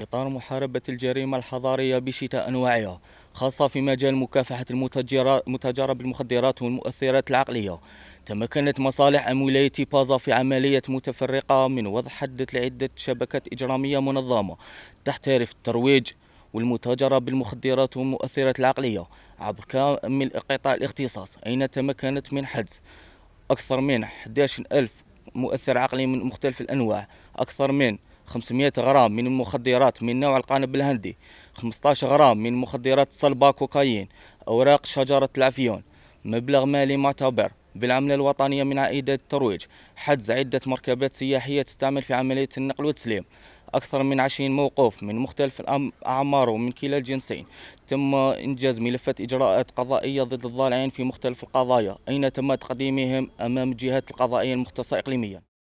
إطار محاربة الجريمة الحضارية بشتى أنواعها خاصة في مجال مكافحة المتجارة بالمخدرات والمؤثرات العقلية تمكنت مصالح أم ولاية بازا في عملية متفرقة من وضع حد لعدة شبكات إجرامية منظمة تحترف الترويج والمتاجرة بالمخدرات والمؤثرات العقلية عبر كامل قطاع الاختصاص أين تمكنت من حجز أكثر من 11000 مؤثر عقلي من مختلف الأنواع أكثر من 500 غرام من المخدرات من نوع القانب الهندي 15 غرام من مخدرات صلبا كوكايين أوراق شجرة العفيون مبلغ مالي معتبر بالعملة الوطنية من عائدة الترويج حجز عدة مركبات سياحية تستعمل في عملية النقل والتسليم أكثر من 20 موقوف من مختلف الأعمار ومن كلا الجنسين تم إنجاز ملفات إجراءات قضائية ضد الضالعين في مختلف القضايا أين تم تقديمهم أمام الجهات القضائية المختصة إقليميا